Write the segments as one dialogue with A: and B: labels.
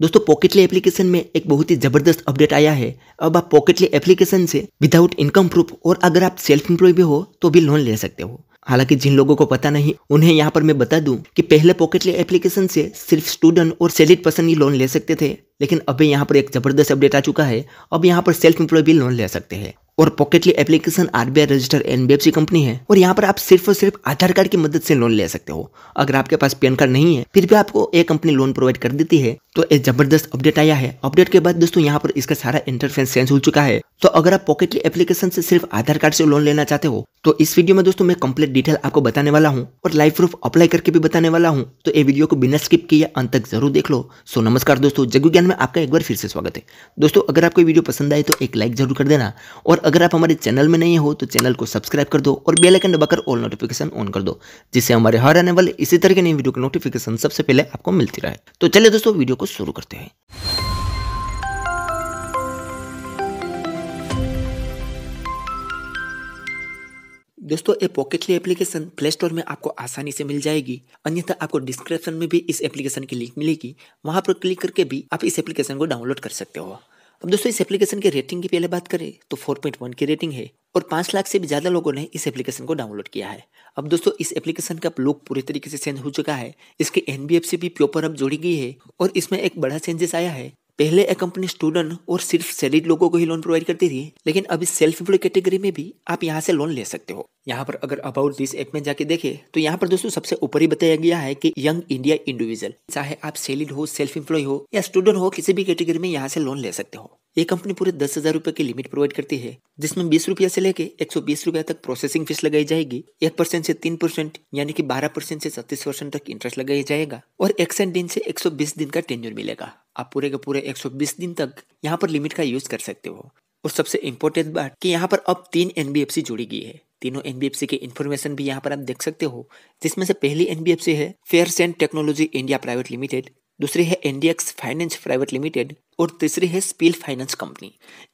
A: दोस्तों पॉकेटली एप्लीकेशन में एक बहुत ही ज़बरदस्त अपडेट आया है अब आप पॉकेटली एप्लीकेशन से विदाउट इनकम प्रूफ और अगर आप सेल्फ एम्प्लॉय भी हो तो भी लोन ले सकते हो हालांकि जिन लोगों को पता नहीं उन्हें यहाँ पर मैं बता दूं कि पहले पॉकेटली एप्लीकेशन से सिर्फ स्टूडेंट और सैलरीड पर्सन ही लोन ले सकते थे लेकिन अभी यहाँ पर एक ज़बरदस्त अपडेट आ चुका है अब यहाँ पर सेल्फ एम्प्लॉय भी लोन ले सकते हैं और Pocketly application RBI register NBFC company है और यहाँ पर आप सिर्फ और सिर्फ आधार कार्ड की मदद से लोन ले सकते हो अगर आपके पास पैन कार्ड नहीं है फिर भी आपको एक कंपनी लोन प्रोवाइड कर देती है तो एक जबरदस्त अपडेट आया है अपडेट के बाद दोस्तों यहाँ पर इसका सारा इंटरफेस चेंज हो चुका है तो अगर आप पॉकेटली एप्लीकेशन से सिर्फ आधार कार्ड से लोन लेना चाहते हो तो इस वीडियो में दोस्तों मैं कंप्लीट डिटेल आपको बताने वाला हूँ और लाइव प्रूफ अप्लाई करके भी बताने वाला हूँ तो ये वीडियो को बिना स्किप किए अंत तक जरूर देख लो सो नमस्कार दोस्तों जगू ज्ञान में आपका एक बार फिर से स्वागत है दोस्तों अगर आपको वीडियो पसंद आए तो एक लाइक जरूर कर देना और अगर आप हमारे चैनल में नहीं हो तो चैनल को सब्सक्राइब कर दो और बेलाइकन दबाकर ऑल नोटिफिकेशन ऑन कर दो जिससे हमारे हर आने वाले इसी तरह के नई वीडियो की नोटिफिकेशन सबसे पहले आपको मिलती रहे तो चले दोस्तों वीडियो को शुरू करते हैं दोस्तों ये ली एप्लीकेशन प्ले स्टोर में आपको आसानी से मिल जाएगी अन्यथा आपको डिस्क्रिप्शन में भी इस एप्लीकेशन की लिंक मिलेगी वहां पर क्लिक करके भी आप इस एप्लीकेशन को डाउनलोड कर सकते हो अब दोस्तों इस एप्लीकेशन की रेटिंग की पहले बात करें तो 4.1 की रेटिंग है और पांच लाख से भी ज़्यादा लोगों ने इस एप्लीकेशन को डाउनलोड किया है अब दोस्तों इस एप्लीकेशन का लुक पूरी तरीके से चेंज हो चुका है इसके एनबीएफसी भी प्योपर अब जोड़ी गई है और इसमें एक बड़ा चेंजेस आया है पहले एक कंपनी स्टूडेंट और सिर्फ सैलरीड लोगों को ही लोन प्रोवाइड करती थी लेकिन अभी सेल्फ एम्प्लॉय कैटेगरी में भी आप यहाँ से लोन ले सकते हो यहाँ पर अगर अबाउट दिस एप में जाके देखें तो यहाँ पर दोस्तों सबसे ऊपर ही बताया गया है कि यंग इंडिया इंडिविजुअल चाहे आप सैलरीड हो सेल्फ एम्प्लॉय हो या स्टूडेंट हो किसी भी कैटेगरी में यहाँ से लोन ले सकते हो ये कंपनी पूरे दस हजार रुपए की लिमिट प्रोवाइड करती है जिसमें बीस रुपया से लेके एक सौ बीस रुपया तक प्रोसेसिंग फीस लगाई जाएगी एक परसेंट से तीन परसेंट यानी कि बारह परसेंट से छत्तीस परसेंट तक इंटरेस्ट लगाया जाएगा और एक दिन से एक सौ बीस दिन का टेन्यूर मिलेगा आप पूरे के पूरे 120 दिन तक यहाँ पर लिमिट का यूज कर सकते हो और सबसे इम्पोर्टेंट बात कि यहाँ पर अब तीन एन जुड़ी गई है तीनों एन के इन्फॉर्मेशन भी यहाँ पर आप देख सकते हो जिसमें से पहली एन है fair cent technology India private limited दूसरी है एनडीएक्स फाइनेंस प्राइवेट लिमिटेड और तीसरी है स्पील फाइनेंस कंपनी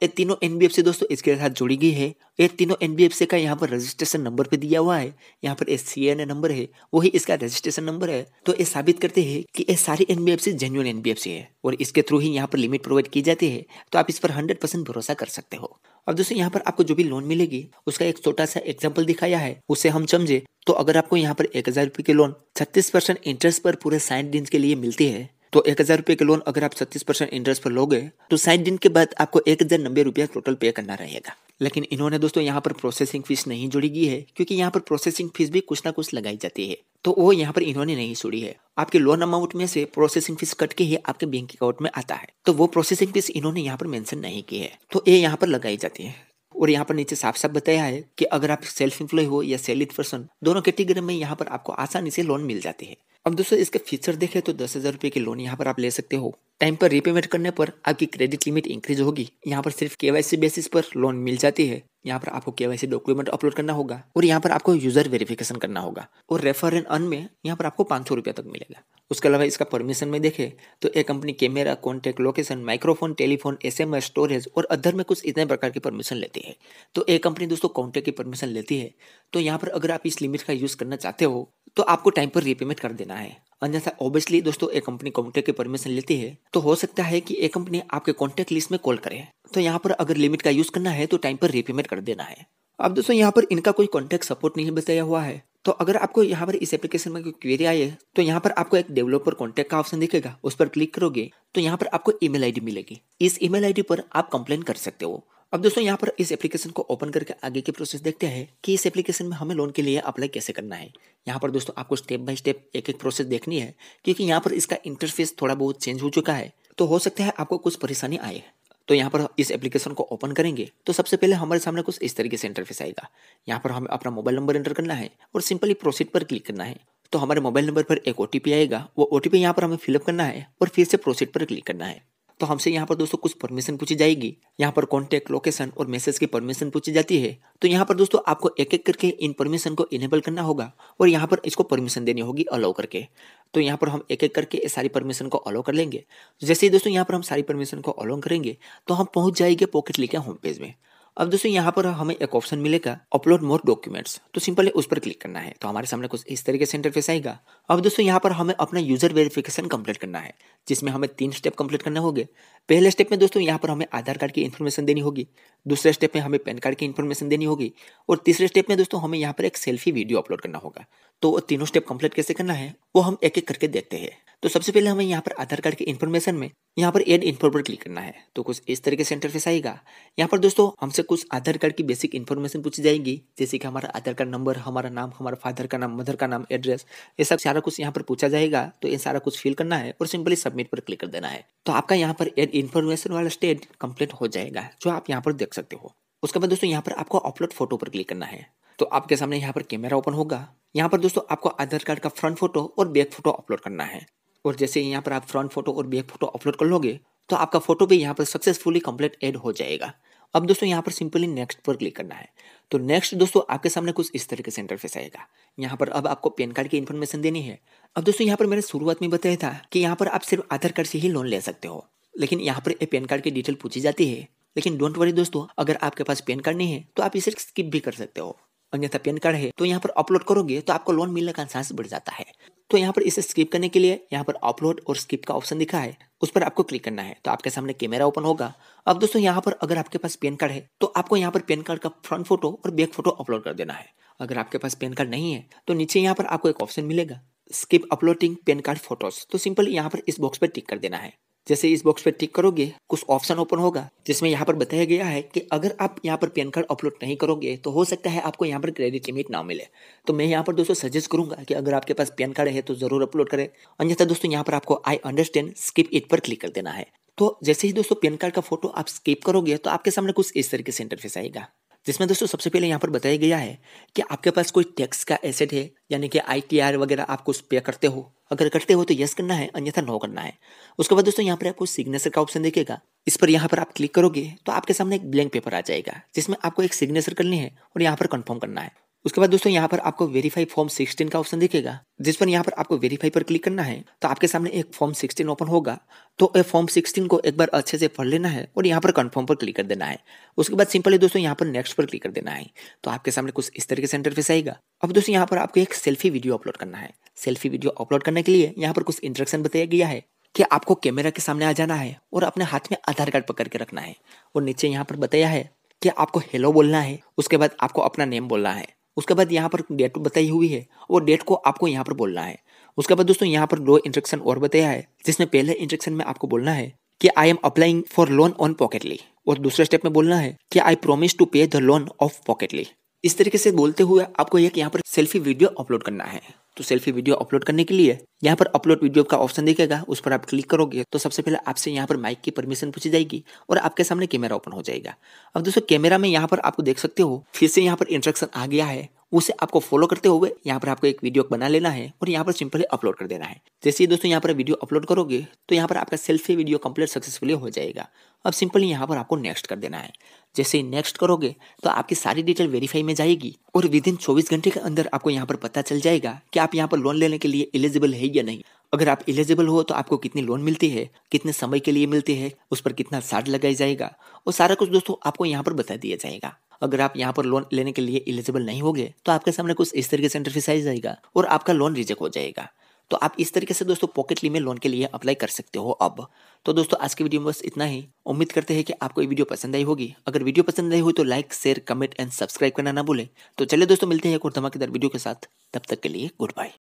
A: ये तीनों एनबीएफसी दोस्तों इसके साथ जुड़ी गई है ये तीनों एनबीएफसी का यहाँ पर रजिस्ट्रेशन नंबर पे दिया हुआ है यहाँ पर एस नंबर है वही इसका रजिस्ट्रेशन नंबर है तो ये साबित करते हैं कि ये सारी एनबीएफसी जेन्यून एनबीएफसी है और इसके थ्रू ही यहाँ पर लिमिट प्रोवाइड की जाती है तो आप इस पर हंड्रेड परसेंट भरोसा कर सकते हो अब दोस्तों यहाँ पर आपको जो भी लोन मिलेगी उसका एक छोटा सा एग्जाम्पल दिखाया है उसे हम समझे तो अगर आपको यहाँ पर एक हजार रुपये के लोन छत्तीस परसेंट इंटरेस्ट पर पूरे साठ दिन के लिए मिलती है तो एक हज़ार रुपए के लोन अगर आप छत्तीस परसेंट इंटरेस्ट पर लोगे तो साठ दिन के बाद आपको एक हज़ार नब्बे रुपया टोटल पे करना रहेगा लेकिन इन्होंने दोस्तों यहाँ पर प्रोसेसिंग फीस नहीं जुड़ी गई है क्योंकि यहाँ पर प्रोसेसिंग फीस भी कुछ ना कुछ लगाई जाती है तो वो यहाँ पर इन्होंने नहीं छोड़ी है आपके लोन अमाउंट में से प्रोसेसिंग फीस कट के ही आपके बैंक अकाउंट में आता है तो वो प्रोसेसिंग फीस इन्होंने यहाँ पर मेंशन नहीं की है तो ये यहाँ पर लगाई जाती है और यहाँ पर नीचे साफ साफ बताया है कि अगर आप सेल्फ एम्प्लॉय हो या सेलिड पर्सन दोनों कैटेगरी में यहाँ पर आपको आसानी से लोन मिल जाती है अब दोस्तों इसके फीचर देखें तो दस हज़ार रुपये की लोन यहाँ पर आप ले सकते हो टाइम पर रीपेमेंट करने पर आपकी क्रेडिट लिमिट इंक्रीज होगी यहाँ पर सिर्फ केवाईसी बेसिस पर लोन मिल जाती है यहाँ पर आपको केवाईसी डॉक्यूमेंट अपलोड करना होगा और यहाँ पर आपको यूजर वेरिफिकेशन करना होगा और रेफर एंड अन में यहाँ पर आपको पाँच सौ रुपया तक मिलेगा उसके अलावा इसका परमिशन में देखें तो एक कंपनी camera contact location microphone telephone S M S storage और अदर में कुछ इतने प्रकार की परमिशन लेती है तो एक कंपनी दोस्तों कॉन्टैक्ट की परमिशन लेती है तो यहाँ पर अगर आप इस लिमिट का यूज़ करना चाहते हो तो आपको टाइम पर रीपेमेंट कर देना है अन्यथा ऑब्वियसली दोस्तों एक कंपनी कॉन्टैक्ट की परमिशन लेती है तो हो सकता है कि एक कंपनी आपके कॉन्टैक्ट लिस्ट में कॉल करे तो यहाँ पर अगर लिमिट का यूज करना है तो टाइम पर रीपेमेंट कर देना है अब दोस्तों यहाँ पर इनका कोई कॉन्टैक्ट सपोर्ट नहीं बताया हुआ है तो अगर आपको यहाँ पर इस एप्लीकेशन में कोई क्वेरी आए तो यहाँ पर आपको एक डेवलपर कॉन्टैक्ट का ऑप्शन दिखेगा उस पर क्लिक करोगे तो यहाँ पर आपको ईमेल आईडी मिलेगी इस ईमेल आईडी पर आप कंप्लेन कर सकते हो अब दोस्तों यहाँ पर इस एप्लीकेशन को ओपन करके आगे की प्रोसेस देखते हैं कि इस एप्लीकेशन में हमें लोन के लिए अप्लाई कैसे करना है यहाँ पर दोस्तों आपको स्टेप बाय स्टेप एक एक प्रोसेस देखनी है क्योंकि यहाँ पर इसका इंटरफेस थोड़ा बहुत चेंज हो चुका है तो हो सकता है आपको कुछ परेशानी आए तो यहाँ पर इस एप्लीकेशन को ओपन करेंगे तो सबसे पहले हमारे सामने कुछ इस तरीके से इंटरफेस आएगा यहाँ पर हमें अपना मोबाइल नंबर एंटर करना है और सिंपली प्रोसीड पर क्लिक करना है तो हमारे मोबाइल नंबर पर एक ओ आएगा वो ओ यहाँ पर हमें फिलअप करना है और फिर से प्रोसीड पर क्लिक करना है तो हमसे यहाँ पर दोस्तों कुछ परमिशन पूछी जाएगी यहाँ पर कॉन्टेक्ट लोकेशन और मैसेज की परमिशन पूछी जाती है तो यहाँ पर दोस्तों आपको एक एक करके इन परमिशन को इनेबल करना होगा और यहाँ पर इसको परमिशन देनी होगी अलाउ करके तो यहाँ पर हम एक एक करके सारी परमिशन को अलाउ कर लेंगे जैसे ही दोस्तों यहाँ पर हम सारी परमिशन को अलाउ करेंगे तो हम पहुँच जाएंगे पॉकेट लिखे होम पेज में अब दोस्तों यहाँ पर हमें एक ऑप्शन मिलेगा अपलोड मोर डॉक्यूमेंट्स तो सिंपल है उस पर क्लिक करना है तो हमारे सामने कुछ इस तरीके से इंटरफेस आएगा अब दोस्तों यहाँ पर हमें अपना यूजर वेरिफिकेशन कंप्लीट करना है जिसमें हमें तीन स्टेप कंप्लीट करने होंगे पहले स्टेप में दोस्तों यहाँ पर हमें आधार कार्ड की इन्फॉर्मेशन देनी होगी दूसरे स्टेप में हमें पैन कार्ड की इन्फॉर्मेशन देनी होगी और तीसरे स्टेप में दोस्तों हमें यहाँ पर एक सेल्फी वीडियो अपलोड करना होगा तो तीनों स्टेप कंप्लीट कैसे करना है वो हम एक एक करके देखते हैं तो सबसे पहले हमें यहाँ पर आधार कार्ड के इन्फॉर्मेशन में यहाँ पर एड इन्फो पर क्लिक करना है तो कुछ इस तरह के सेंटर आएगा यहाँ पर दोस्तों हमसे कुछ आधार कार्ड की बेसिक इन्फॉर्मेशन पूछी जाएगी जैसे कि हमारा आधार कार्ड नंबर हमारा नाम हमारा फादर का नाम मदर का नाम एड्रेस ये सब सारा कुछ यहाँ पर पूछा जाएगा तो ये सारा कुछ फिल करना है और सिंपली सबमिट पर क्लिक कर देना है तो आपका यहाँ पर एड इन्फॉर्मेशन वाला स्टेट कम्प्लीट हो जाएगा जो आप यहाँ पर देख सकते हो उसके बाद दोस्तों यहाँ पर आपको अपलोड फोटो पर क्लिक करना है तो आपके सामने यहाँ पर कैमरा ओपन होगा यहाँ पर दोस्तों आपको आधार कार्ड का फ्रंट फोटो और बैक फोटो अपलोड करना है और जैसे यहाँ पर आप फ्रंट फोटो और बैक फोटो अपलोड कर लोगे तो आपका फोटो भी यहाँ पर सक्सेसफुली कंप्लीट एड हो जाएगा अब दोस्तों यहाँ पर सिंपली नेक्स्ट पर क्लिक करना है तो नेक्स्ट दोस्तों आपके सामने कुछ इस तरीके से इंटरफेस आएगा यहाँ पर अब आपको पैन कार्ड की इन्फॉर्मेशन देनी है अब दोस्तों यहाँ पर मैंने शुरुआत में बताया था कि यहाँ पर आप सिर्फ आधार कार्ड से ही लोन ले सकते हो लेकिन यहाँ पर पैन कार्ड की डिटेल पूछी जाती है लेकिन डोंट वरी दोस्तों अगर आपके पास पैन कार्ड नहीं है तो आप इसे स्किप भी कर सकते हो अन्यथा पैन कार्ड है तो यहाँ पर अपलोड करोगे तो आपको लोन मिलने का चांस बढ़ जाता है तो यहाँ पर इसे स्किप करने के लिए यहाँ पर अपलोड और स्किप का ऑप्शन दिखा है उस पर आपको क्लिक करना है तो आपके सामने कैमरा ओपन होगा अब दोस्तों यहाँ पर अगर आपके पास पैन कार्ड है तो आपको यहाँ पर पैन कार्ड का फ्रंट फोटो और बैक फोटो अपलोड कर देना है अगर आपके पास पैन कार्ड नहीं है तो नीचे यहाँ पर आपको एक ऑप्शन मिलेगा skip uploading PAN card photos तो सिंपल यहाँ पर इस बॉक्स पर टिक कर देना है जैसे इस बॉक्स पर टिक करोगे कुछ ऑप्शन ओपन होगा जिसमें यहाँ पर बताया गया है कि अगर आप यहाँ पर पैन कार्ड अपलोड नहीं करोगे तो हो सकता है आपको यहाँ पर क्रेडिट लिमिट ना मिले तो मैं यहाँ पर दोस्तों सजेस्ट करूंगा कि अगर आपके पास पैन कार्ड है तो जरूर अपलोड करें अन्यथा दोस्तों यहाँ पर आपको आई अंडरस्टैंड स्किप इट पर क्लिक कर देना है तो जैसे ही दोस्तों पैन कार्ड का फोटो आप स्किप करोगे तो आपके सामने कुछ इस तरीके से इंटरफेस आएगा जिसमें दोस्तों सबसे पहले यहाँ पर बताया गया है कि आपके पास कोई टैक्स का एसेट है यानी कि आई वगैरह आप कुछ पे करते हो अगर करते हो तो यस करना है अन्यथा नो करना है उसके बाद दोस्तों यहाँ पर आपको सिग्नेचर का ऑप्शन देखेगा इस पर यहाँ पर आप क्लिक करोगे तो आपके सामने एक ब्लैंक पेपर आ जाएगा जिसमें आपको एक सिग्नेचर करनी है और यहाँ पर कंफर्म करना है उसके बाद दोस्तों यहाँ पर आपको वेरीफाई फॉर्म सिक्सटीन का ऑप्शन दिखेगा जिस पर यहाँ पर आपको वेरीफाई पर क्लिक करना है तो आपके सामने एक फॉर्म सिक्सटीन ओपन होगा तो ये फॉर्म सिक्सटीन को एक बार अच्छे से पढ़ लेना है और यहाँ पर कन्फर्म पर क्लिक कर देना है उसके बाद सिंपली दोस्तों यहाँ पर नेक्स्ट पर क्लिक कर देना है तो आपके सामने कुछ इस तरीके से इंटरफेस आएगा अब दोस्तों यहाँ पर आपको एक सेल्फी वीडियो अपलोड करना है सेल्फी वीडियो अपलोड करने के लिए यहाँ पर कुछ इंस्ट्रक्शन बताया गया है कि आपको कैमरा के सामने आ जाना है और अपने हाथ में आधार कार्ड पकड़ के रखना है और नीचे यहाँ पर बताया है कि आपको हेलो बोलना है उसके बाद आपको अपना नेम बोलना है उसके बाद यहाँ पर डेट बताई हुई है और डेट को आपको यहाँ पर बोलना है उसके बाद दोस्तों यहाँ पर दो इंस्ट्रक्शन और बताया है जिसमें पहले इंस्ट्रक्शन में आपको बोलना है कि I am applying for loan on Pocketly और दूसरे स्टेप में बोलना है कि I promise to pay the loan of Pocketly इस तरीके से बोलते हुए आपको एक यहाँ पर सेल्फी वीडियो अपलोड करना है तो सेल्फी वीडियो अपलोड करने के लिए यहाँ पर अपलोड वीडियो का ऑप्शन दिखेगा उस पर आप क्लिक करोगे तो सबसे पहले आपसे यहाँ पर माइक की परमिशन पूछी जाएगी और आपके सामने कैमरा ओपन हो जाएगा अब दोस्तों कैमरा में यहाँ पर आपको देख सकते हो फिर से यहाँ पर इंस्ट्रक्शन आ गया है उसे आपको फॉलो करते हुए यहाँ पर आपको एक वीडियो बना लेना है और यहाँ पर सिंपली अपलोड कर देना है जैसे ही दोस्तों यहाँ पर वीडियो अपलोड करोगे तो यहाँ पर आपका सेल्फी वीडियो कम्प्लीट सक्सेसफुली हो जाएगा अब सिंपली यहाँ पर आपको नेक्स्ट कर देना है जैसे नेक्स्ट करोगे तो आपकी सारी डिटेल वेरीफाई में जाएगी और विद इन चौबीस घंटे के अंदर आपको यहाँ पर पता चल जाएगा कि आप यहाँ पर लोन लेने के लिए एलिजिबल है या नहीं अगर आप एलिजिबल हो तो आपको कितनी लोन मिलती है कितने समय के लिए मिलती है उस पर कितना चार्ज लगाया जाएगा और सारा कुछ दोस्तों आपको यहाँ पर बता दिया जाएगा अगर आप यहाँ पर लोन लेने के लिए एलिजिबल नहीं होगे तो आपके सामने कुछ इस तरीके से इंटरफेस आ जाएगा और आपका लोन रिजेक्ट हो जाएगा तो आप इस तरीके से दोस्तों पॉकेट में लोन के लिए अप्लाई कर सकते हो अब तो दोस्तों आज की वीडियो में बस इतना ही उम्मीद करते हैं कि आपको ये वीडियो पसंद आई होगी अगर वीडियो पसंद आई हो तो like share comment and subscribe करना ना भूलें तो चलिए दोस्तों मिलते हैं एक और धमाकेदार वीडियो के साथ तब तक के लिए गुड बाय